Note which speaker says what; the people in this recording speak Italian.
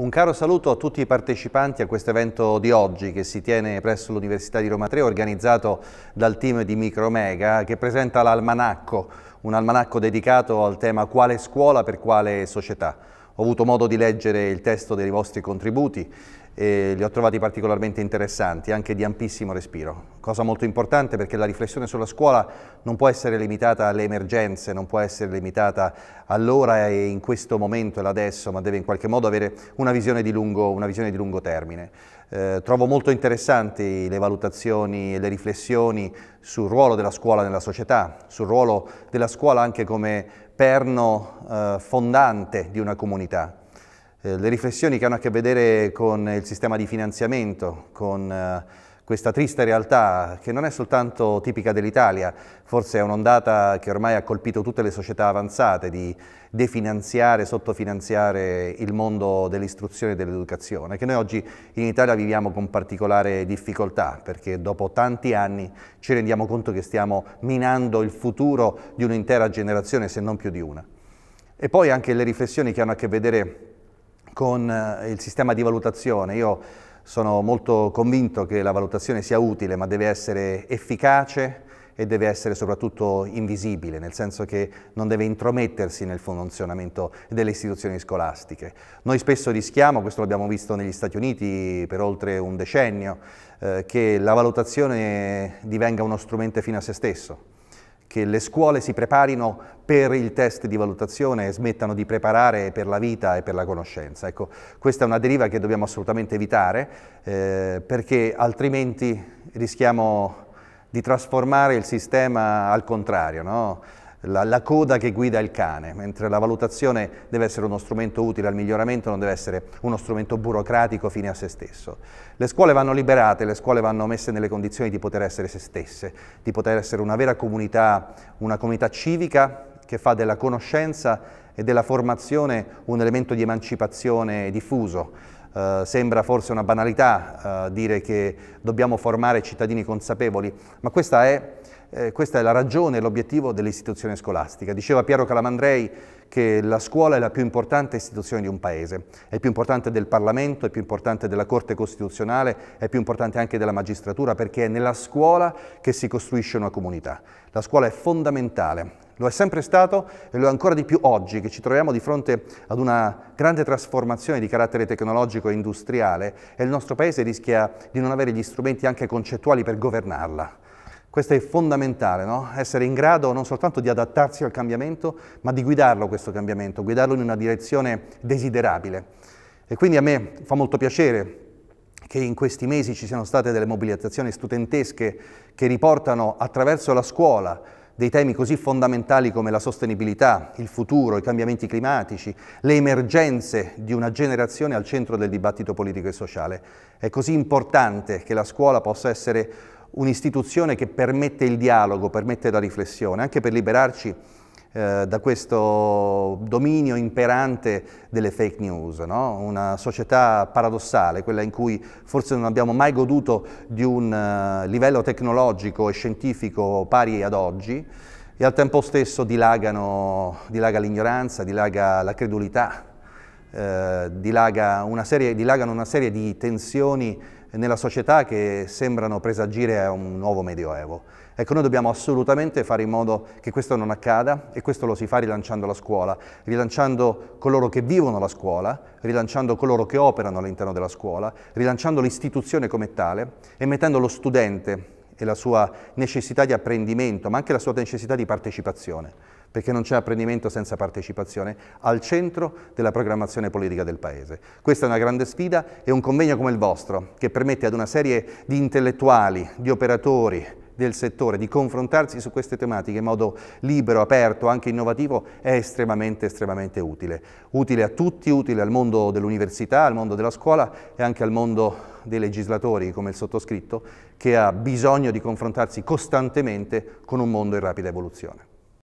Speaker 1: Un caro saluto a tutti i partecipanti a questo evento di oggi che si tiene presso l'Università di Roma 3 organizzato dal team di Micromega che presenta l'almanacco, un almanacco dedicato al tema quale scuola per quale società. Ho avuto modo di leggere il testo dei vostri contributi e li ho trovati particolarmente interessanti, anche di ampissimo respiro. Cosa molto importante perché la riflessione sulla scuola non può essere limitata alle emergenze, non può essere limitata all'ora e in questo momento e l'adesso, ma deve in qualche modo avere una visione di lungo, visione di lungo termine. Eh, trovo molto interessanti le valutazioni e le riflessioni sul ruolo della scuola nella società, sul ruolo della scuola anche come perno eh, fondante di una comunità. Eh, le riflessioni che hanno a che vedere con il sistema di finanziamento, con eh, questa triste realtà che non è soltanto tipica dell'Italia, forse è un'ondata che ormai ha colpito tutte le società avanzate di definanziare, sottofinanziare il mondo dell'istruzione e dell'educazione, che noi oggi in Italia viviamo con particolare difficoltà, perché dopo tanti anni ci rendiamo conto che stiamo minando il futuro di un'intera generazione, se non più di una. E poi anche le riflessioni che hanno a che vedere con eh, il sistema di valutazione. Io sono molto convinto che la valutazione sia utile, ma deve essere efficace e deve essere soprattutto invisibile, nel senso che non deve intromettersi nel funzionamento delle istituzioni scolastiche. Noi spesso rischiamo, questo l'abbiamo visto negli Stati Uniti per oltre un decennio, eh, che la valutazione divenga uno strumento fino a se stesso che le scuole si preparino per il test di valutazione e smettano di preparare per la vita e per la conoscenza. Ecco, questa è una deriva che dobbiamo assolutamente evitare eh, perché altrimenti rischiamo di trasformare il sistema al contrario. No? la, la, coda che guida il cane, mentre la valutazione deve essere uno strumento utile al miglioramento, non deve essere uno strumento burocratico fine a se stesso. Le scuole vanno liberate, le scuole vanno messe nelle condizioni di poter essere se stesse, di poter essere una vera comunità, una comunità civica che fa della conoscenza e della formazione un elemento di emancipazione diffuso eh, sembra forse una banalità uh, dire che dobbiamo formare cittadini consapevoli, ma questa è, eh, questa è la ragione e l'obiettivo dell'istituzione scolastica. Diceva Piero Calamandrei che la scuola è la più importante istituzione di un paese, è più importante del Parlamento, è più importante della Corte Costituzionale, è più importante anche della magistratura perché è nella scuola che si costruisce una comunità. La scuola è fondamentale, lo è sempre stato e lo è ancora di più oggi, che ci troviamo di fronte ad una grande trasformazione di carattere tecnologico e industriale e il nostro Paese rischia di non avere gli strumenti anche concettuali per governarla. Questo è fondamentale, no? essere in grado non soltanto di adattarsi al cambiamento, ma di guidarlo questo cambiamento, guidarlo in una direzione desiderabile. E quindi a me fa molto piacere che in questi mesi ci siano state delle mobilitazioni studentesche che riportano attraverso la scuola dei temi così fondamentali come la sostenibilità, il futuro, i cambiamenti climatici, le emergenze di una generazione al centro del dibattito politico e sociale. È così importante che la scuola possa essere un'istituzione che permette il dialogo, permette la riflessione, anche per liberarci eh, da questo dominio imperante delle fake news, no? una società paradossale, quella in cui forse non abbiamo mai goduto di un eh, livello tecnologico e scientifico pari ad oggi e al tempo stesso dilagano, dilaga l'ignoranza, dilaga la credulità eh, dilaga una serie, dilagano una serie di tensioni nella società che sembrano presagire a un nuovo medioevo. Ecco, noi dobbiamo assolutamente fare in modo che questo non accada e questo lo si fa rilanciando la scuola, rilanciando coloro che vivono la scuola, rilanciando coloro che operano all'interno della scuola, rilanciando l'istituzione come tale e mettendo lo studente e la sua necessità di apprendimento, ma anche la sua necessità di partecipazione perché non c'è apprendimento senza partecipazione, al centro della programmazione politica del Paese. Questa è una grande sfida e un convegno come il vostro, che permette ad una serie di intellettuali, di operatori del settore, di confrontarsi su queste tematiche in modo libero, aperto, anche innovativo, è estremamente, estremamente utile. Utile a tutti, utile al mondo dell'università, al mondo della scuola e anche al mondo dei legislatori come il sottoscritto, che ha bisogno di confrontarsi costantemente con un mondo in rapida evoluzione.